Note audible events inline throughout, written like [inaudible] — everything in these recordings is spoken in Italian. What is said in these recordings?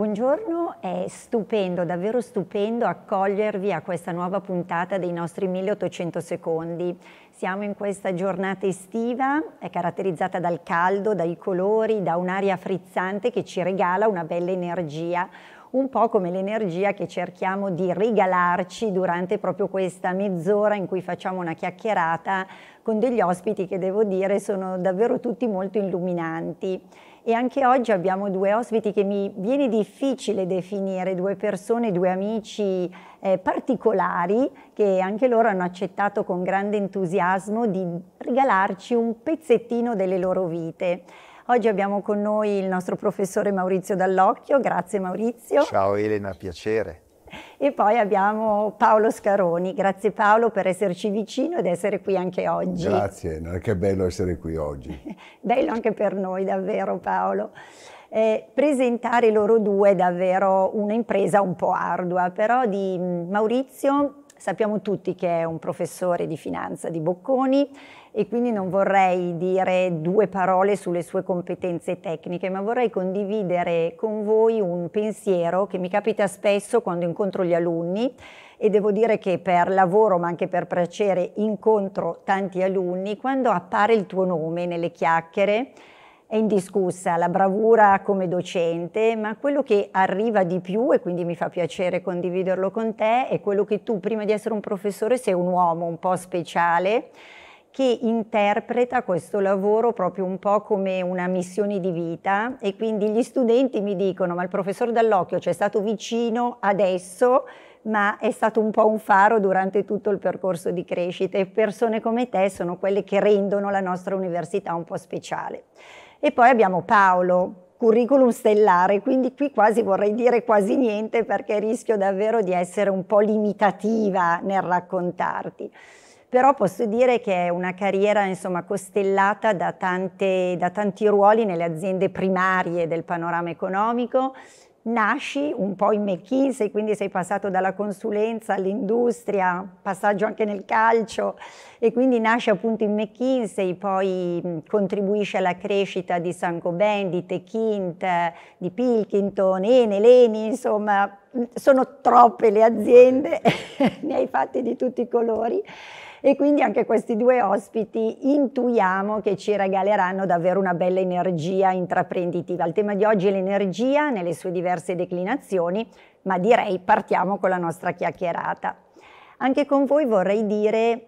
Buongiorno, è stupendo, davvero stupendo accogliervi a questa nuova puntata dei nostri 1800 secondi. Siamo in questa giornata estiva, è caratterizzata dal caldo, dai colori, da un'aria frizzante che ci regala una bella energia, un po' come l'energia che cerchiamo di regalarci durante proprio questa mezz'ora in cui facciamo una chiacchierata con degli ospiti che devo dire sono davvero tutti molto illuminanti. E anche oggi abbiamo due ospiti che mi viene difficile definire, due persone, due amici eh, particolari che anche loro hanno accettato con grande entusiasmo di regalarci un pezzettino delle loro vite. Oggi abbiamo con noi il nostro professore Maurizio Dall'Occhio, grazie Maurizio. Ciao Elena, piacere. E poi abbiamo Paolo Scaroni, grazie Paolo per esserci vicino ed essere qui anche oggi. Grazie Elena, che bello essere qui oggi. [laughs] bello anche per noi davvero Paolo. Eh, presentare loro due è davvero un'impresa un po' ardua, però di mm, Maurizio Sappiamo tutti che è un professore di finanza di Bocconi e quindi non vorrei dire due parole sulle sue competenze tecniche, ma vorrei condividere con voi un pensiero che mi capita spesso quando incontro gli alunni e devo dire che per lavoro ma anche per piacere incontro tanti alunni, quando appare il tuo nome nelle chiacchiere è indiscussa la bravura come docente, ma quello che arriva di più, e quindi mi fa piacere condividerlo con te, è quello che tu, prima di essere un professore, sei un uomo un po' speciale che interpreta questo lavoro proprio un po' come una missione di vita e quindi gli studenti mi dicono ma il professor Dall'Occhio c'è cioè, stato vicino adesso ma è stato un po' un faro durante tutto il percorso di crescita e persone come te sono quelle che rendono la nostra università un po' speciale. E poi abbiamo Paolo, curriculum stellare, quindi qui quasi vorrei dire quasi niente perché rischio davvero di essere un po' limitativa nel raccontarti. Però posso dire che è una carriera insomma, costellata da, tante, da tanti ruoli nelle aziende primarie del panorama economico, nasci un po' in McKinsey, quindi sei passato dalla consulenza all'industria, passaggio anche nel calcio e quindi nasci appunto in McKinsey, poi contribuisci alla crescita di San gobain di Techint, di Pilkington, Ene, Leni, insomma sono troppe le aziende, [laughs] ne hai fatte di tutti i colori e quindi anche questi due ospiti intuiamo che ci regaleranno davvero una bella energia intraprenditiva. Il tema di oggi è l'energia nelle sue diverse declinazioni, ma direi partiamo con la nostra chiacchierata. Anche con voi vorrei dire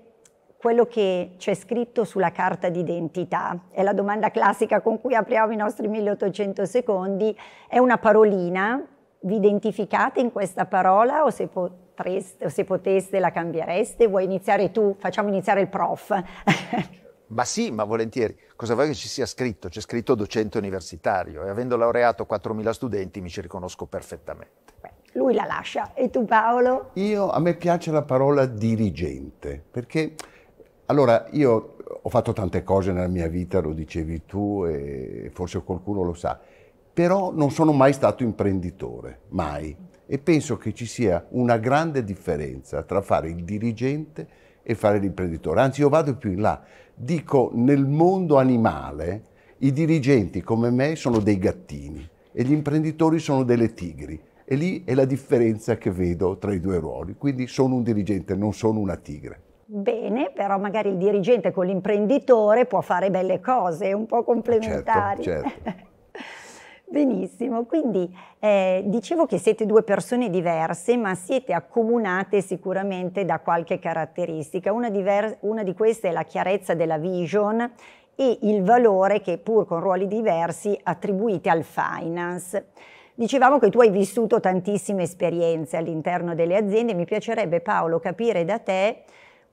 quello che c'è scritto sulla carta d'identità. È la domanda classica con cui apriamo i nostri 1800 secondi. È una parolina. Vi identificate in questa parola o se po- potreste, se poteste la cambiereste? Vuoi iniziare tu? Facciamo iniziare il prof. [laughs] ma sì, ma volentieri. Cosa vuoi che ci sia scritto? C'è scritto docente universitario e avendo laureato 4.000 studenti mi ci riconosco perfettamente. Beh, lui la lascia. E tu Paolo? Io, a me piace la parola dirigente perché... Allora, io ho fatto tante cose nella mia vita, lo dicevi tu e forse qualcuno lo sa, però non sono mai stato imprenditore, mai. E penso che ci sia una grande differenza tra fare il dirigente e fare l'imprenditore. Anzi, io vado più in là. Dico, nel mondo animale, i dirigenti come me sono dei gattini e gli imprenditori sono delle tigri. E lì è la differenza che vedo tra i due ruoli. Quindi sono un dirigente, non sono una tigre. Bene, però magari il dirigente con l'imprenditore può fare belle cose, è un po' complementare. Eh, certo, certo. [laughs] Benissimo, quindi eh, dicevo che siete due persone diverse, ma siete accomunate sicuramente da qualche caratteristica. Una, diver- una di queste è la chiarezza della vision e il valore che pur con ruoli diversi attribuite al finance. Dicevamo che tu hai vissuto tantissime esperienze all'interno delle aziende, mi piacerebbe Paolo capire da te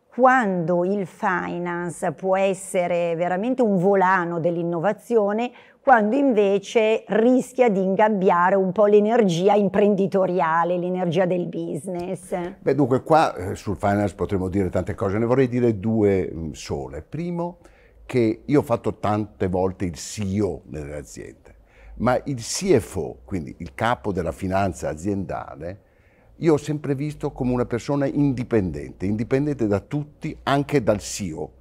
quando il finance può essere veramente un volano dell'innovazione, quando invece rischia di ingabbiare un po' l'energia imprenditoriale, l'energia del business. Beh, dunque qua eh, sul finance potremmo dire tante cose, ne vorrei dire due mm, sole. Primo, che io ho fatto tante volte il CEO nelle aziende, ma il CFO, quindi il capo della finanza aziendale, io ho sempre visto come una persona indipendente, indipendente da tutti, anche dal CEO,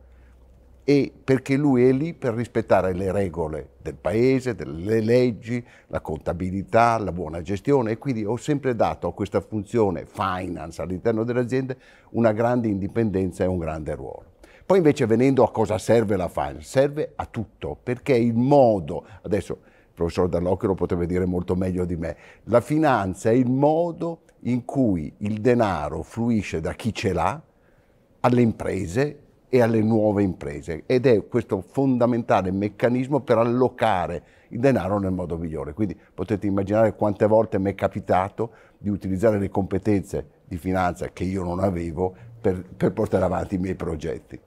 e perché lui è lì per rispettare le regole del paese, delle leggi, la contabilità, la buona gestione e quindi ho sempre dato a questa funzione finance all'interno dell'azienda una grande indipendenza e un grande ruolo. Poi invece venendo a cosa serve la finance, serve a tutto perché è il modo, adesso il professor Dall'Occhio lo potrebbe dire molto meglio di me, la finanza è il modo in cui il denaro fluisce da chi ce l'ha alle imprese e alle nuove imprese ed è questo fondamentale meccanismo per allocare il denaro nel modo migliore. Quindi potete immaginare quante volte mi è capitato di utilizzare le competenze di finanza che io non avevo per, per portare avanti i miei progetti.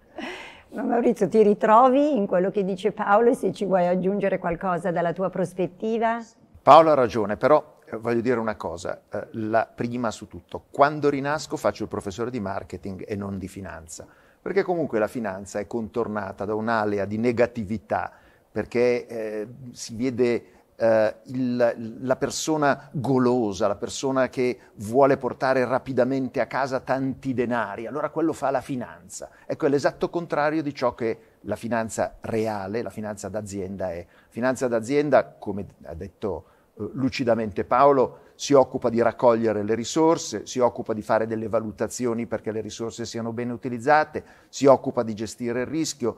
Ma Maurizio, ti ritrovi in quello che dice Paolo e se ci vuoi aggiungere qualcosa dalla tua prospettiva? Paolo ha ragione, però eh, voglio dire una cosa, eh, la prima su tutto. Quando rinasco faccio il professore di marketing e non di finanza perché comunque la finanza è contornata da un'alea di negatività, perché eh, si vede eh, il, la persona golosa, la persona che vuole portare rapidamente a casa tanti denari, allora quello fa la finanza. Ecco, è l'esatto contrario di ciò che la finanza reale, la finanza d'azienda è. Finanza d'azienda, come ha detto eh, lucidamente Paolo, si occupa di raccogliere le risorse, si occupa di fare delle valutazioni perché le risorse siano bene utilizzate, si occupa di gestire il rischio,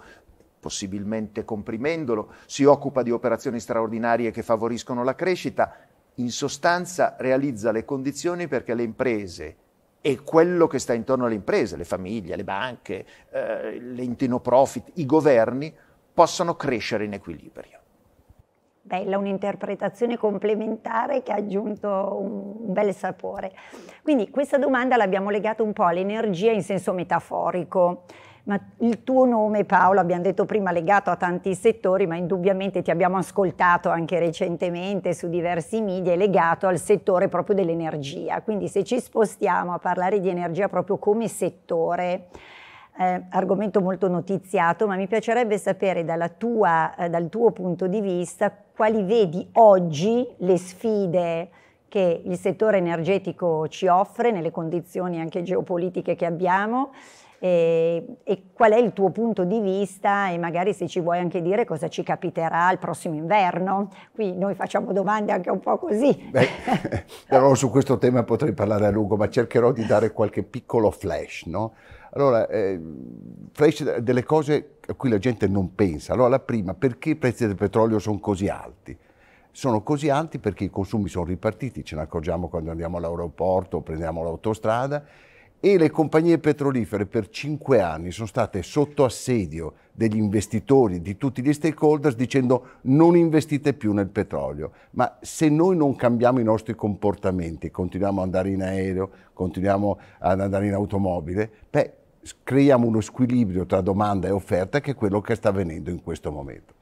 possibilmente comprimendolo, si occupa di operazioni straordinarie che favoriscono la crescita, in sostanza realizza le condizioni perché le imprese e quello che sta intorno alle imprese, le famiglie, le banche, eh, l'ente no profit, i governi, possano crescere in equilibrio bella, un'interpretazione complementare che ha aggiunto un bel sapore. Quindi questa domanda l'abbiamo legata un po' all'energia in senso metaforico. Ma il tuo nome, Paolo, abbiamo detto prima, legato a tanti settori, ma indubbiamente ti abbiamo ascoltato anche recentemente su diversi media, è legato al settore proprio dell'energia. Quindi se ci spostiamo a parlare di energia proprio come settore, eh, argomento molto notiziato, ma mi piacerebbe sapere tua, eh, dal tuo punto di vista quali vedi oggi le sfide che il settore energetico ci offre nelle condizioni anche geopolitiche che abbiamo e, e, qual è il tuo punto di vista e magari se ci vuoi anche dire cosa ci capiterà il prossimo inverno. Qui noi facciamo domande anche un po' così. Beh, [laughs] però su questo tema potrei parlare a lungo, ma cercherò di dare qualche piccolo flash. No? Allora, eh, Flash, delle cose a cui la gente non pensa. Allora, la prima, perché i prezzi del petrolio sono così alti? Sono così alti perché i consumi sono ripartiti, ce ne accorgiamo quando andiamo all'aeroporto, o prendiamo l'autostrada e le compagnie petrolifere per cinque anni sono state sotto assedio degli investitori, di tutti gli stakeholders, dicendo non investite più nel petrolio. Ma se noi non cambiamo i nostri comportamenti, continuiamo ad andare in aereo, continuiamo ad andare in automobile, beh, creiamo uno squilibrio tra domanda e offerta che è quello che sta avvenendo in questo momento.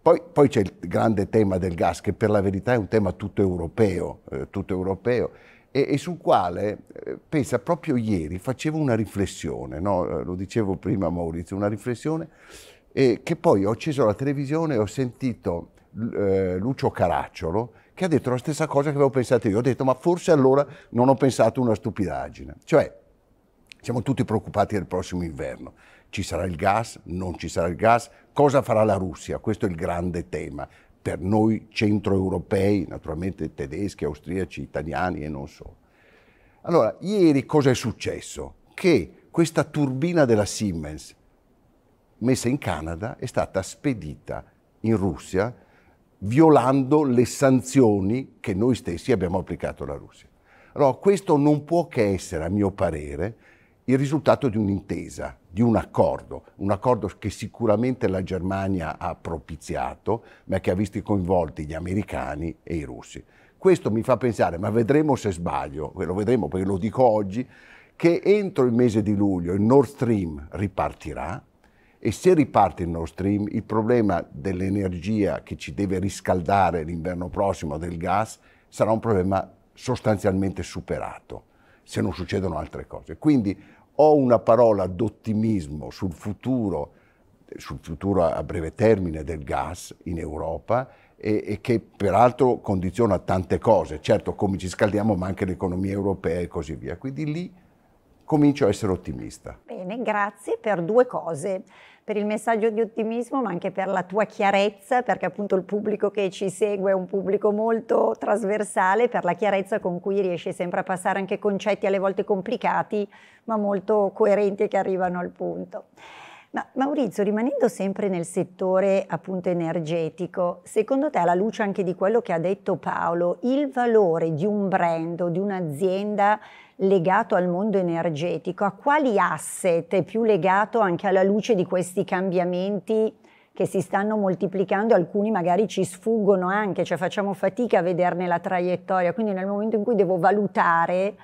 Poi, poi c'è il grande tema del gas, che per la verità è un tema tutto europeo, eh, tutto europeo e, e, sul quale, eh, pensa, proprio ieri facevo una riflessione, no? Eh, lo dicevo prima Maurizio, una riflessione eh, che poi ho acceso la televisione e ho sentito eh, Lucio Caracciolo, che ha detto la stessa cosa che avevo pensato io. Ho detto, ma forse allora non ho pensato una stupidaggine. Cioè, siamo tutti preoccupati del prossimo inverno. Ci sarà il gas? Non ci sarà il gas? Cosa farà la Russia? Questo è il grande tema per noi centroeuropei, naturalmente tedeschi, austriaci, italiani e non solo. Allora, ieri cosa è successo? Che questa turbina della Siemens, messa in Canada, è stata spedita in Russia violando le sanzioni che noi stessi abbiamo applicato alla Russia. Allora, questo non può che essere, a mio parere, il risultato di un'intesa, di un accordo, un accordo che sicuramente la Germania ha propiziato, ma che ha visto coinvolti gli americani e i russi. Questo mi fa pensare, ma vedremo se sbaglio, lo vedremo perché lo dico oggi, che entro il mese di luglio il Nord Stream ripartirà e se riparte il Nord Stream il problema dell'energia che ci deve riscaldare l'inverno prossimo del gas sarà un problema sostanzialmente superato se non succedono altre cose. Quindi ho una parola d'ottimismo sul futuro, sul futuro a breve termine del gas in Europa e, e, che peraltro condiziona tante cose, certo come ci scaldiamo ma anche l'economia europea e così via. Quindi lì comincio a essere ottimista. Bene, grazie per due cose per il messaggio di ottimismo, ma anche per la tua chiarezza, perché appunto il pubblico che ci segue è un pubblico molto trasversale, per la chiarezza con cui riesci sempre a passare anche concetti alle volte complicati, ma molto coerenti e che arrivano al punto. Ma Maurizio, rimanendo sempre nel settore appunto energetico, secondo te alla luce anche di quello che ha detto Paolo, il valore di un brand o di un'azienda legato al mondo energetico, a quali asset è più legato anche alla luce di questi cambiamenti che si stanno moltiplicando, alcuni magari ci sfuggono anche, cioè facciamo fatica a vederne la traiettoria, quindi nel momento in cui devo valutare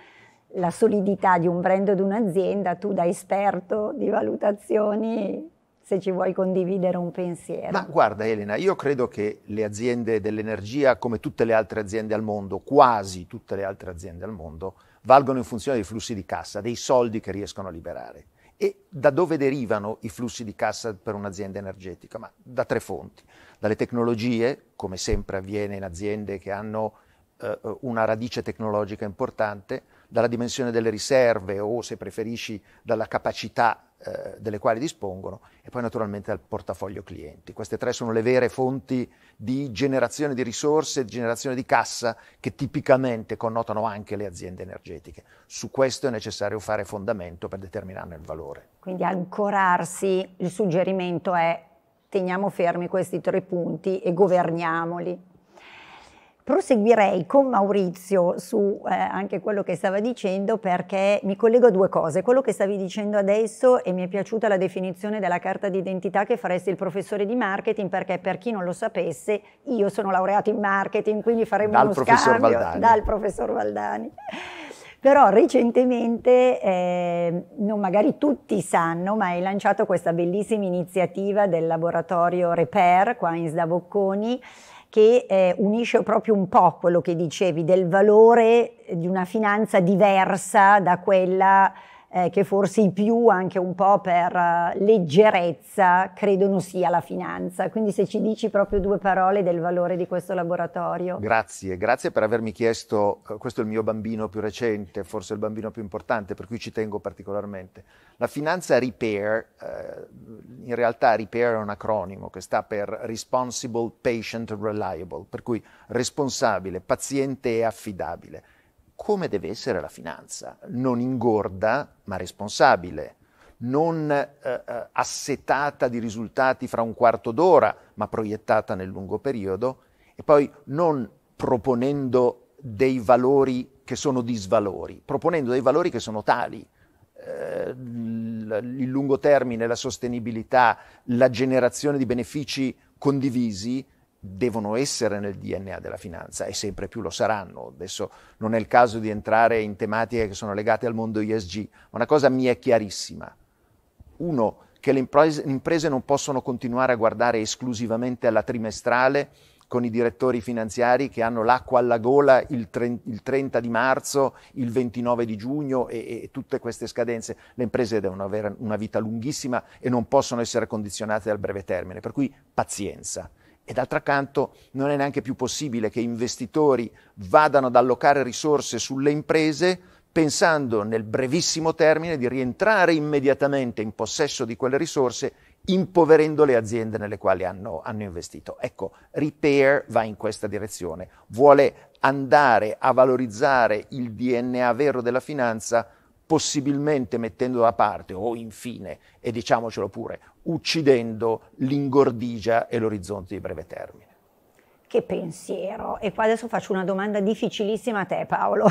la solidità di un brand o di un'azienda, tu da esperto di valutazioni se ci vuoi condividere un pensiero. Ma guarda Elena, io credo che le aziende dell'energia, come tutte le altre aziende al mondo, quasi tutte le altre aziende al mondo, valgono in funzione dei flussi di cassa, dei soldi che riescono a liberare. E da dove derivano i flussi di cassa per un'azienda energetica? Ma da tre fonti. Dalle tecnologie, come sempre avviene in aziende che hanno eh, una radice tecnologica importante, dalla dimensione delle riserve o, se preferisci, dalla capacità eh, delle quali dispongono e poi naturalmente al portafoglio clienti. Queste tre sono le vere fonti di generazione di risorse, di generazione di cassa che tipicamente connotano anche le aziende energetiche. Su questo è necessario fare fondamento per determinarne il valore. Quindi ancorarsi, il suggerimento è teniamo fermi questi tre punti e governiamoli proseguirei con Maurizio su eh, anche quello che stava dicendo perché mi collego a due cose. Quello che stavi dicendo adesso e mi è piaciuta la definizione della carta d'identità che faresti il professore di marketing perché per chi non lo sapesse io sono laureato in marketing, quindi faremo dal uno scambio Valdani. dal professor Valdani. Però recentemente, eh, non magari tutti sanno, ma hai lanciato questa bellissima iniziativa del laboratorio Repair qua in Slavocconi che eh, unisce proprio un po' quello che dicevi del valore di una finanza diversa da quella eh, che forse i più anche un po' per eh, leggerezza credono sia la finanza. Quindi se ci dici proprio due parole del valore di questo laboratorio. Grazie, grazie per avermi chiesto, eh, questo è il mio bambino più recente, forse il bambino più importante, per cui ci tengo particolarmente. La finanza Repair, eh, in realtà Repair è un acronimo che sta per Responsible Patient Reliable, per cui responsabile, paziente e affidabile come deve essere la finanza, non ingorda ma responsabile, non eh, eh, assetata di risultati fra un quarto d'ora ma proiettata nel lungo periodo e poi non proponendo dei valori che sono disvalori, proponendo dei valori che sono tali. Eh, il lungo termine, la sostenibilità, la generazione di benefici condivisi devono essere nel DNA della finanza e sempre più lo saranno. Adesso non è il caso di entrare in tematiche che sono legate al mondo ISG. ma una cosa mi è chiarissima. Uno, che le imprese, le imprese non possono continuare a guardare esclusivamente alla trimestrale con i direttori finanziari che hanno l'acqua alla gola il, tre, il 30 di marzo, il 29 di giugno e, e tutte queste scadenze. Le imprese devono avere una vita lunghissima e non possono essere condizionate dal breve termine, per cui pazienza. E d'altro canto non è neanche più possibile che investitori vadano ad allocare risorse sulle imprese pensando nel brevissimo termine di rientrare immediatamente in possesso di quelle risorse impoverendo le aziende nelle quali hanno, hanno, investito. Ecco, Repair va in questa direzione, vuole andare a valorizzare il DNA vero della finanza possibilmente mettendo da parte o infine, e diciamocelo pure, uccidendo l'ingordigia e l'orizzonte di breve termine. Che pensiero! E qua adesso faccio una domanda difficilissima a te Paolo. [laughs]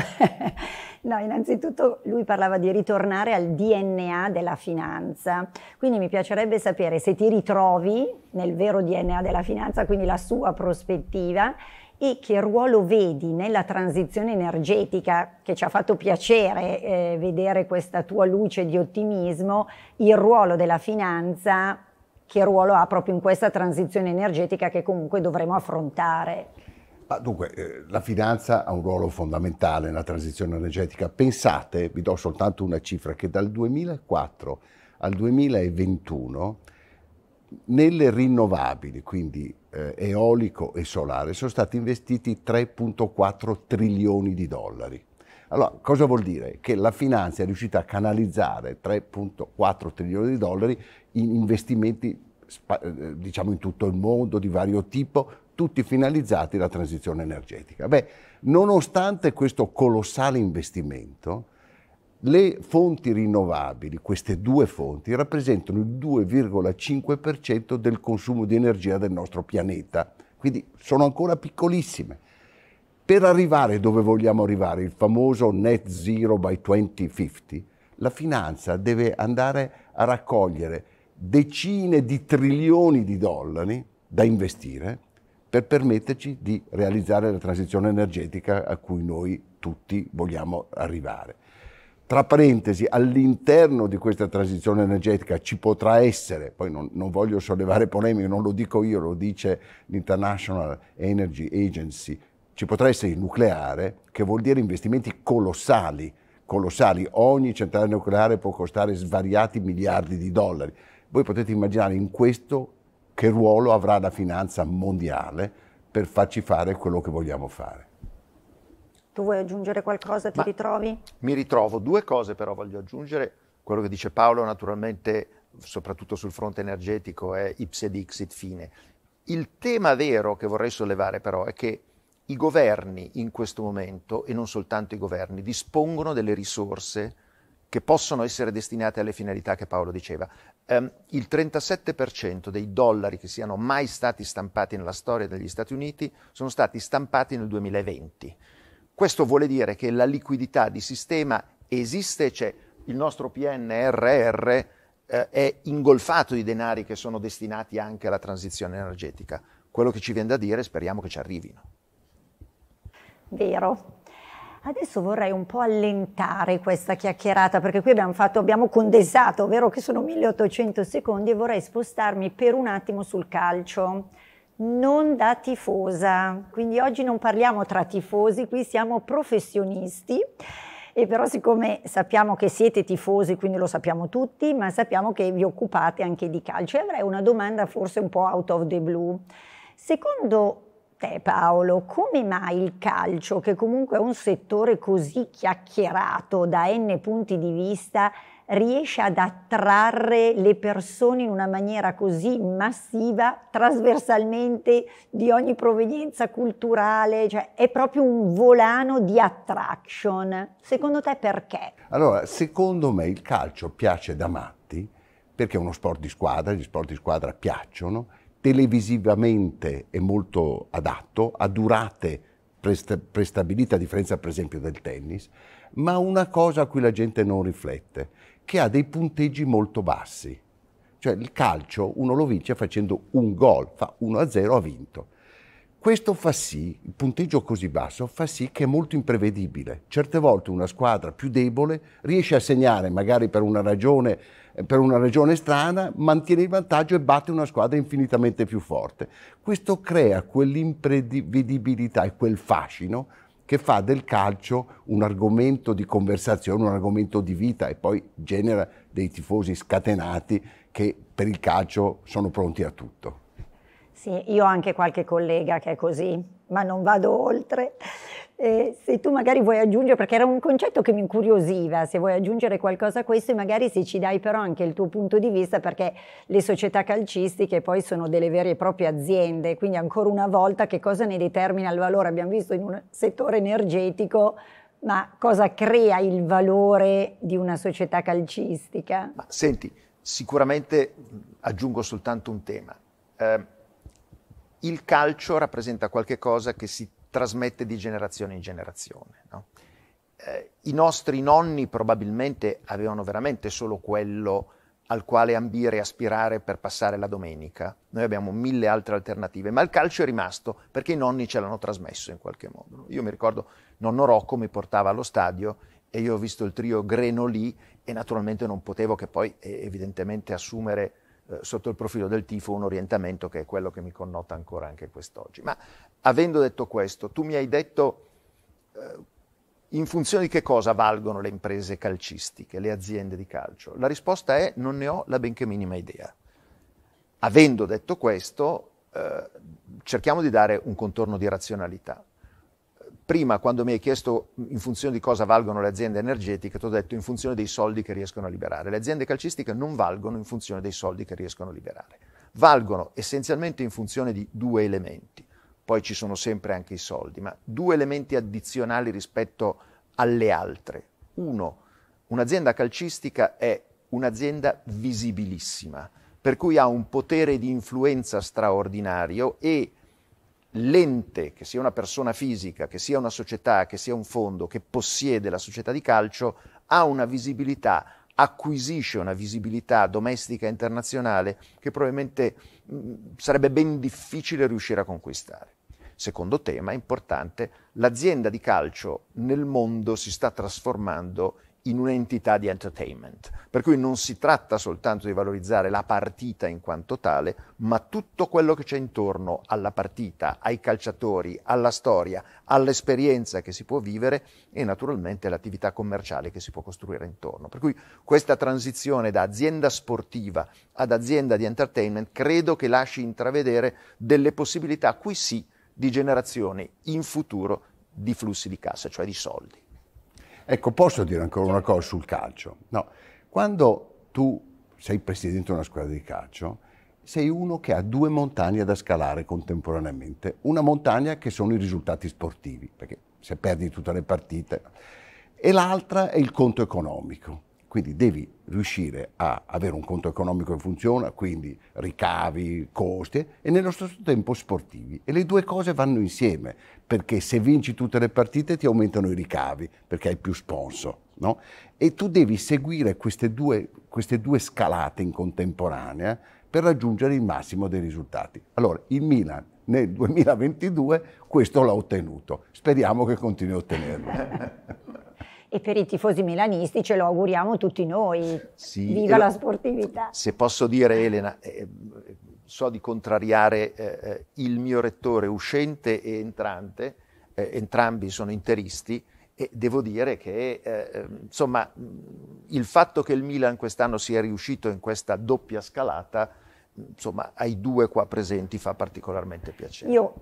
no, innanzitutto lui parlava di ritornare al DNA della finanza, quindi mi piacerebbe sapere se ti ritrovi nel vero DNA della finanza, quindi la sua prospettiva, e che ruolo vedi nella transizione energetica, che ci ha fatto piacere eh, vedere questa tua luce di ottimismo, il ruolo della finanza, che ruolo ha proprio in questa transizione energetica che comunque dovremo affrontare? Ma dunque, eh, la finanza ha un ruolo fondamentale nella transizione energetica. Pensate, vi do soltanto una cifra, che dal 2004 al 2021 nelle rinnovabili, quindi eh, eolico e solare sono stati investiti 3.4 trilioni di dollari. Allora, cosa vuol dire? Che la finanza è riuscita a canalizzare 3.4 trilioni di dollari in investimenti eh, diciamo in tutto il mondo di vario tipo, tutti finalizzati alla transizione energetica. Beh, nonostante questo colossale investimento, le fonti rinnovabili, queste due fonti, rappresentano il 2,5% del consumo di energia del nostro pianeta, quindi sono ancora piccolissime. Per arrivare dove vogliamo arrivare, il famoso net zero by 2050, la finanza deve andare a raccogliere decine di trilioni di dollari da investire per permetterci di realizzare la transizione energetica a cui noi tutti vogliamo arrivare. Tra parentesi, all'interno di questa transizione energetica ci potrà essere, poi non, non voglio sollevare polemiche, non lo dico io, lo dice l'International Energy Agency, ci potrà essere il nucleare, che vuol dire investimenti colossali, colossali. Ogni centrale nucleare può costare svariati miliardi di dollari. Voi potete immaginare in questo che ruolo avrà la finanza mondiale per farci fare quello che vogliamo fare. Tu vuoi aggiungere qualcosa? Ti Ma ritrovi? Mi ritrovo. Due cose però voglio aggiungere. Quello che dice Paolo naturalmente, soprattutto sul fronte energetico, è ipse dixit fine. Il tema vero che vorrei sollevare però è che i governi in questo momento, e non soltanto i governi, dispongono delle risorse che possono essere destinate alle finalità che Paolo diceva. Um, il 37% dei dollari che siano mai stati stampati nella storia degli Stati Uniti sono stati stampati nel 2020. Questo vuole dire che la liquidità di sistema esiste, cioè il nostro PNRR eh, è ingolfato di denari che sono destinati anche alla transizione energetica. Quello che ci viene da dire, speriamo che ci arrivino. Vero. Adesso vorrei un po' allentare questa chiacchierata perché qui abbiamo, fatto, abbiamo condensato, ovvero che sono 1800 secondi e vorrei spostarmi per un attimo sul calcio non da tifosa. Quindi oggi non parliamo tra tifosi, qui siamo professionisti. E però siccome sappiamo che siete tifosi, quindi lo sappiamo tutti, ma sappiamo che vi occupate anche di calcio, e avrei una domanda forse un po' out of the blue. Secondo te Paolo, come mai il calcio, che comunque è un settore così chiacchierato da n punti di vista, riesce ad attrarre le persone in una maniera così massiva, trasversalmente di ogni provenienza culturale, cioè è proprio un volano di attraction. Secondo te perché? Allora, secondo me il calcio piace da matti perché è uno sport di squadra, gli sport di squadra piacciono, televisivamente è molto adatto, a durate prestabilite a differenza per esempio del tennis, ma una cosa a cui la gente non riflette che ha dei punteggi molto bassi. Cioè il calcio uno lo vince facendo un gol, fa 1-0, ha vinto. Questo fa sì, il punteggio così basso, fa sì che è molto imprevedibile. Certe volte una squadra più debole riesce a segnare, magari per una ragione, eh, per una ragione strana, mantiene il vantaggio e batte una squadra infinitamente più forte. Questo crea quell'imprevedibilità e quel fascino che fa del calcio un argomento di conversazione, un argomento di vita e poi genera dei tifosi scatenati che per il calcio sono pronti a tutto. Sì, io ho anche qualche collega che è così, ma non vado oltre. Eh, se tu magari vuoi aggiungere, perché era un concetto che mi incuriosiva, se vuoi aggiungere qualcosa a questo e magari se ci dai però anche il tuo punto di vista, perché le società calcistiche poi sono delle vere e proprie aziende, quindi ancora una volta che cosa ne determina il valore? Abbiamo visto in un settore energetico, ma cosa crea il valore di una società calcistica? Ma, senti, sicuramente aggiungo soltanto un tema. Eh, il calcio rappresenta qualcosa che si trasmette di generazione in generazione. No? Eh, I nostri nonni probabilmente avevano veramente solo quello al quale ambire e aspirare per passare la domenica. Noi abbiamo mille altre alternative, ma il calcio è rimasto perché i nonni ce l'hanno trasmesso in qualche modo. Io mi ricordo nonno Rocco mi portava allo stadio e io ho visto il trio Greno lì e naturalmente non potevo che poi eh, evidentemente assumere eh, sotto il profilo del tifo un orientamento che è quello che mi connota ancora anche quest'oggi. Ma avendo detto questo, tu mi hai detto eh, in funzione di che cosa valgono le imprese calcistiche, le aziende di calcio? La risposta è non ne ho la benché minima idea. Avendo detto questo, eh, cerchiamo di dare un contorno di razionalità prima quando mi hai chiesto in funzione di cosa valgono le aziende energetiche, ti ho detto in funzione dei soldi che riescono a liberare. Le aziende calcistiche non valgono in funzione dei soldi che riescono a liberare, valgono essenzialmente in funzione di due elementi. Poi ci sono sempre anche i soldi, ma due elementi addizionali rispetto alle altre. Uno, un'azienda calcistica è un'azienda visibilissima, per cui ha un potere di influenza straordinario e l'ente, che sia una persona fisica, che sia una società, che sia un fondo, che possiede la società di calcio, ha una visibilità, acquisisce una visibilità domestica e internazionale che probabilmente mm, sarebbe ben difficile riuscire a conquistare. Secondo tema importante, l'azienda di calcio nel mondo si sta trasformando in in un'entità di entertainment. Per cui non si tratta soltanto di valorizzare la partita in quanto tale, ma tutto quello che c'è intorno alla partita, ai calciatori, alla storia, all'esperienza che si può vivere e naturalmente all'attività commerciale che si può costruire intorno. Per cui questa transizione da azienda sportiva ad azienda di entertainment credo che lasci intravedere delle possibilità, qui sì, di generazione in futuro di flussi di cassa, cioè di soldi. Ecco, posso dire ancora una cosa sul calcio? No. Quando tu sei presidente di una squadra di calcio, sei uno che ha due montagne da scalare contemporaneamente. Una montagna che sono i risultati sportivi, perché se perdi tutte le partite, e l'altra è il conto economico. Quindi devi riuscire a avere un conto economico che funziona, quindi ricavi, costi e nello stesso tempo sportivi. E le due cose vanno insieme, perché se vinci tutte le partite ti aumentano i ricavi, perché hai più sponsor. No? E tu devi seguire queste due, queste due scalate in contemporanea per raggiungere il massimo dei risultati. Allora, il Milan nel 2022 questo l'ha ottenuto. Speriamo che continui a ottenerlo. [laughs] e per i tifosi milanisti ce lo auguriamo tutti noi. Sì, Viva eh, la sportività! Se posso dire Elena, eh, eh so di contrariare eh, eh, il mio rettore uscente e entrante, eh, entrambi sono interisti, e devo dire che eh, insomma, mm, il fatto che il Milan quest'anno sia riuscito in questa doppia scalata insomma, ai due qua presenti fa particolarmente piacere. Io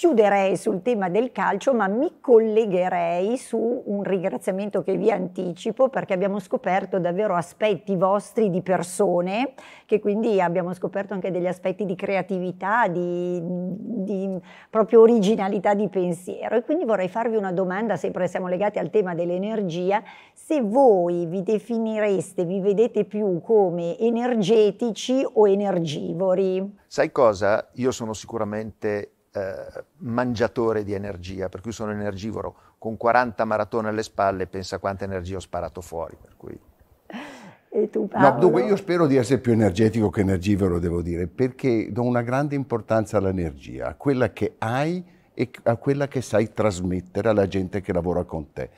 chiuderei sul tema del calcio, ma mi collegherei su un ringraziamento che vi anticipo perché abbiamo scoperto davvero aspetti vostri di persone, che quindi abbiamo scoperto anche degli aspetti di creatività, di, di proprio originalità di pensiero. E quindi vorrei farvi una domanda, sempre siamo legati al tema dell'energia, se voi vi definireste, vi vedete più come energetici o energivori? Sai cosa? Io sono sicuramente eh, mangiatore di energia, per cui sono energivoro. Con 40 maratone alle spalle pensa quanta energia ho sparato fuori. Cui... E tu Paolo? No, dunque io spero di essere più energetico che energivoro, devo dire, perché do una grande importanza all'energia, a quella che hai e a quella che sai trasmettere alla gente che lavora con te.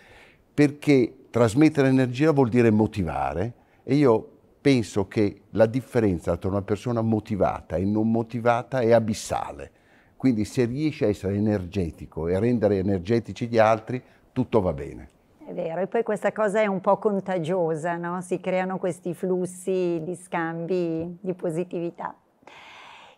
Perché trasmettere energia vuol dire motivare e io penso che la differenza tra una persona motivata e non motivata è abissale quindi se riesci a essere energetico e a rendere energetici gli altri, tutto va bene. È vero, e poi questa cosa è un po' contagiosa, no? si creano questi flussi di scambi di positività.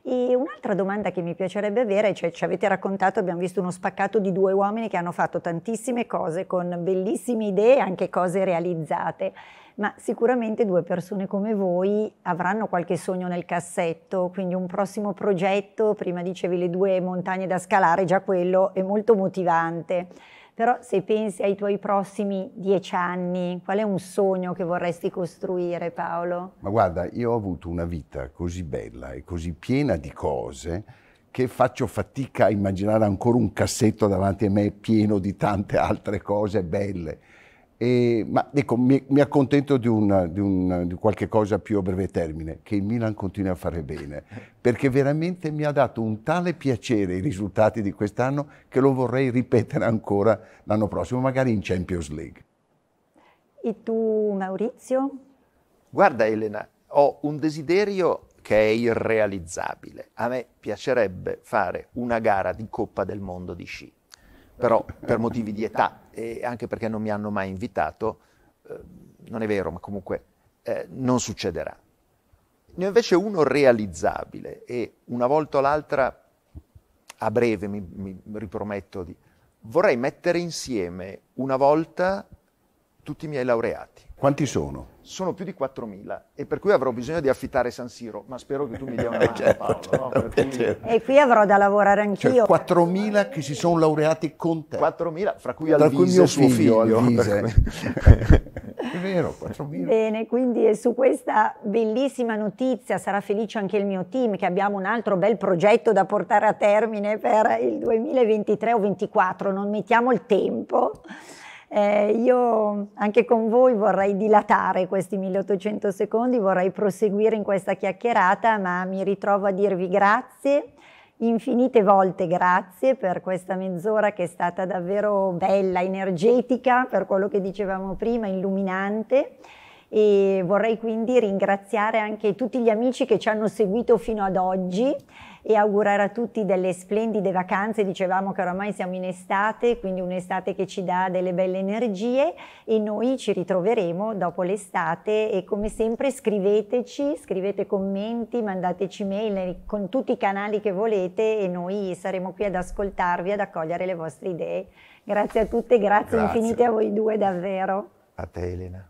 E un'altra domanda che mi piacerebbe avere, cioè ci avete raccontato, abbiamo visto uno spaccato di due uomini che hanno fatto tantissime cose con bellissime idee, e anche cose realizzate ma sicuramente due persone come voi avranno qualche sogno nel cassetto, quindi un prossimo progetto, prima dicevi le due montagne da scalare, già quello è molto motivante. Però se pensi ai tuoi prossimi dieci anni, qual è un sogno che vorresti costruire Paolo? Ma guarda, io ho avuto una vita così bella e così piena di cose che faccio fatica a immaginare ancora un cassetto davanti a me pieno di tante altre cose belle e, ma dico, ecco, mi, mi accontento di, una, di, un, di, qualche cosa più a breve termine, che il Milan continui a fare bene, perché veramente mi ha dato un tale piacere i risultati di quest'anno che lo vorrei ripetere ancora l'anno prossimo, magari in Champions League. E tu Maurizio? Guarda Elena, ho un desiderio che è irrealizzabile. A me piacerebbe fare una gara di Coppa del Mondo di sci però per motivi di età e anche perché non mi hanno mai invitato, eh, non è vero, ma comunque eh, non succederà. Ne ho invece uno realizzabile e una volta o l'altra, a breve mi, mi riprometto di... Vorrei mettere insieme una volta tutti i miei laureati. Quanti sono? sono più di 4.000 e per cui avrò bisogno di affittare San Siro, ma spero che tu mi dia una [laughs] eh, certo, mano certo, Paolo. Certo, no? cui... E qui avrò da lavorare cioè, anch'io. Cioè, 4.000 che si sono laureati con te. 4.000, fra cui Alvise, cui mio suo figlio. figlio Alvise. [laughs] È vero, 4.000. Bene, quindi su questa bellissima notizia sarà felice anche il mio team che abbiamo un altro bel progetto da portare a termine per il 2023 o 2024, non mettiamo il tempo. Eh, io anche con voi vorrei dilatare questi 1800 secondi, vorrei proseguire in questa chiacchierata, ma mi ritrovo a dirvi grazie, infinite volte grazie per questa mezz'ora che è stata davvero bella, energetica, per quello che dicevamo prima, illuminante. E vorrei quindi ringraziare anche tutti gli amici che ci hanno seguito fino ad oggi e augurare a tutti delle splendide vacanze. Dicevamo che oramai siamo in estate, quindi un'estate che ci dà delle belle energie e noi ci ritroveremo dopo l'estate e come sempre scriveteci, scrivete commenti, mandateci mail con tutti i canali che volete e noi saremo qui ad ascoltarvi, ad accogliere le vostre idee. Grazie a tutte, grazie, grazie. infinite a voi due davvero. A te Elena.